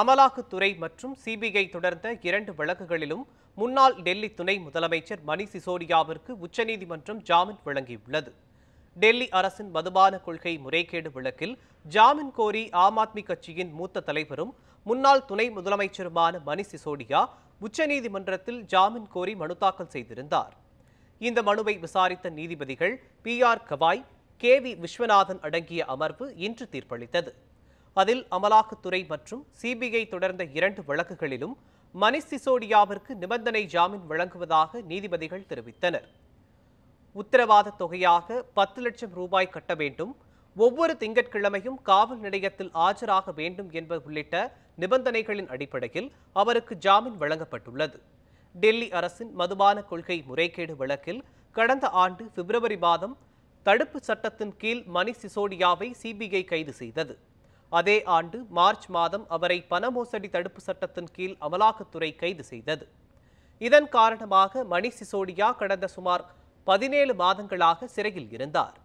அமலாக்கத்துறை மற்றும் சிபிஐ தொடர்ந்த இரண்டு வழக்குகளிலும் முன்னாள் டெல்லி துணை முதலமைச்சர் மணி சிசோடியாவிற்கு உச்சநீதிமன்றம் ஜாமீன் வழங்கியுள்ளது டெல்லி அரசின் மதுபான கொள்கை முறைகேடு வழக்கில் ஜாமீன் கோரி ஆம் ஆத்மி கட்சியின் மூத்த தலைவரும் முன்னாள் துணை முதலமைச்சருமான மணி சிசோடியா உச்சநீதிமன்றத்தில் ஜாமீன் கோரி மனு தாக்கல் செய்திருந்தார் இந்த மனுவை விசாரித்த நீதிபதிகள் B R Gavai K V Viswanathan அடங்கிய அமர்வு இன்று தீர்ப்பளித்தது அதில் அமலாக்கத்துறை மற்றும் சிபிஐ தொடர்ந்த இரண்டு வழக்குகளிலும் மணிஷ் சிசோடியாவிற்கு நிபந்தனை ஜாமீன் வழங்குவதாக நீதிபதிகள் தெரிவித்தனர் உத்தரவாத தொகையாக பத்து லட்சம் ரூபாய் கட்ட வேண்டும் ஒவ்வொரு திங்கட்கிழமையும் காவல் நிலையத்தில் ஆஜராக வேண்டும் என்பது உள்ளிட்ட நிபந்தனைகளின் அடிப்படையில் அவருக்கு ஜாமீன் வழங்கப்பட்டுள்ளது டெல்லி அரசின் மதுபான கொள்கை முறைகேடு வழக்கில் கடந்த ஆண்டு பிப்ரவரி மாதம் தடுப்பு சட்டத்தின் கீழ் மணி சிசோடியாவை சிபிஐ கைது செய்தது அதே ஆண்டு மார்ச் மாதம் அவரை பண மோசடி தடுப்பு சட்டத்தின் கீழ் அமலாக்கத்துறை கைது செய்தது இதன் காரணமாக மணி சிசோடியா கடந்த சுமார் பதினேழு மாதங்களாக சிறையில் இருந்தார்